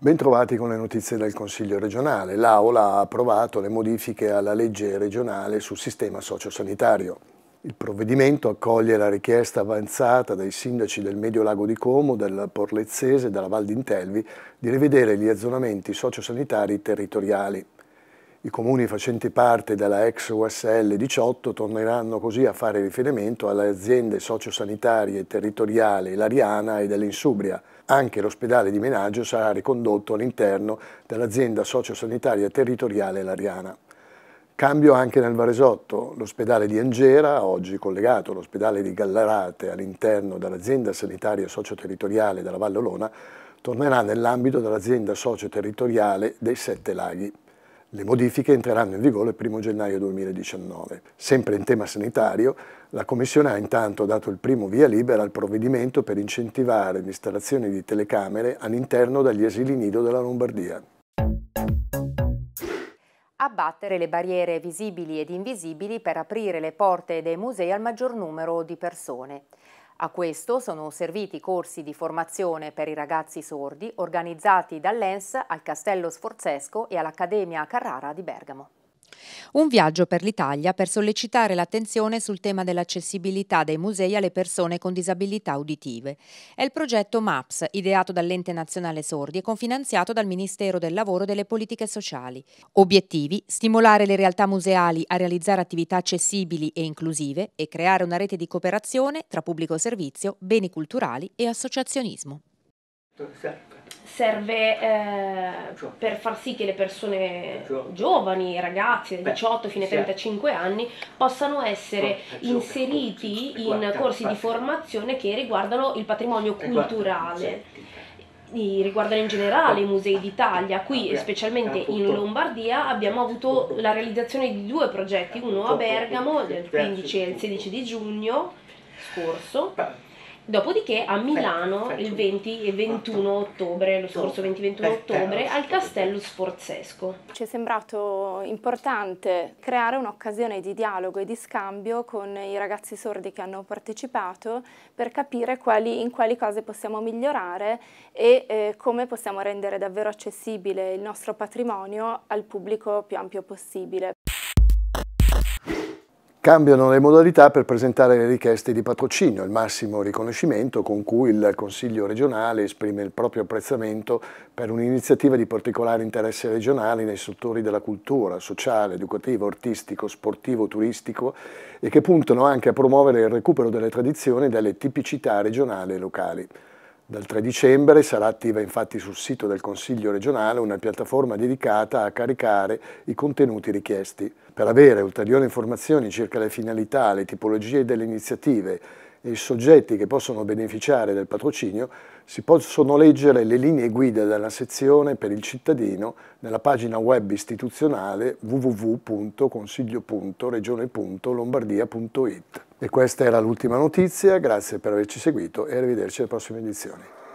Bentrovati con le notizie del Consiglio regionale. L'Aula ha approvato le modifiche alla legge regionale sul sistema sociosanitario. Il provvedimento accoglie la richiesta avanzata dai sindaci del Medio Lago di Como, del Porlezzese e della Val d'Intelvi di rivedere gli azzonamenti sociosanitari territoriali i comuni facenti parte della ex USL 18 torneranno così a fare riferimento alle aziende sociosanitarie territoriali Lariana e dell'Insubria. Anche l'ospedale di Menaggio sarà ricondotto all'interno dell'azienda sociosanitaria territoriale Lariana. Cambio anche nel Varesotto, l'ospedale di Angera, oggi collegato all'ospedale di Gallarate all'interno dell'azienda sanitaria socioterritoriale della Vallolona, tornerà nell'ambito dell'azienda socioterritoriale dei Sette Laghi. Le modifiche entreranno in vigore il 1 gennaio 2019. Sempre in tema sanitario, la Commissione ha intanto dato il primo via libera al provvedimento per incentivare l'installazione di telecamere all'interno degli asili nido della Lombardia. Abbattere le barriere visibili ed invisibili per aprire le porte dei musei al maggior numero di persone. A questo sono serviti corsi di formazione per i ragazzi sordi organizzati dall'ENS al Castello Sforzesco e all'Accademia Carrara di Bergamo. Un viaggio per l'Italia per sollecitare l'attenzione sul tema dell'accessibilità dei musei alle persone con disabilità uditive. È il progetto MAPS, ideato dall'Ente Nazionale Sordi e cofinanziato dal Ministero del Lavoro e delle Politiche Sociali. Obiettivi: stimolare le realtà museali a realizzare attività accessibili e inclusive e creare una rete di cooperazione tra pubblico servizio, beni culturali e associazionismo. Certo, certo serve eh, cioè. per far sì che le persone cioè. giovani, ragazzi da 18 fino ai 35 anni possano essere ah, eh, inseriti in ah, corsi di formazione che riguardano il patrimonio eh, culturale riguardano in generale i musei d'Italia. Eh, Qui, specialmente in Lombardia, abbiamo avuto la realizzazione di due progetti, uno a Bergamo, del 15 e il 16 di giugno scorso Dopodiché a Milano Perfetto. il 20 e 21 ottobre, lo scorso 20-21 e ottobre, al Castello Sforzesco. Ci è sembrato importante creare un'occasione di dialogo e di scambio con i ragazzi sordi che hanno partecipato per capire quali, in quali cose possiamo migliorare e eh, come possiamo rendere davvero accessibile il nostro patrimonio al pubblico più ampio possibile. Cambiano le modalità per presentare le richieste di patrocinio, il massimo riconoscimento con cui il Consiglio regionale esprime il proprio apprezzamento per un'iniziativa di particolare interesse regionale nei settori della cultura, sociale, educativo, artistico, sportivo, turistico e che puntano anche a promuovere il recupero delle tradizioni e delle tipicità regionali e locali. Dal 3 dicembre sarà attiva infatti sul sito del Consiglio regionale una piattaforma dedicata a caricare i contenuti richiesti. Per avere ulteriori informazioni circa le finalità, le tipologie delle iniziative e i soggetti che possono beneficiare del patrocinio si possono leggere le linee guida della sezione per il cittadino nella pagina web istituzionale www.consiglio.regione.lombardia.it. E questa era l'ultima notizia, grazie per averci seguito e arrivederci alle prossime edizioni.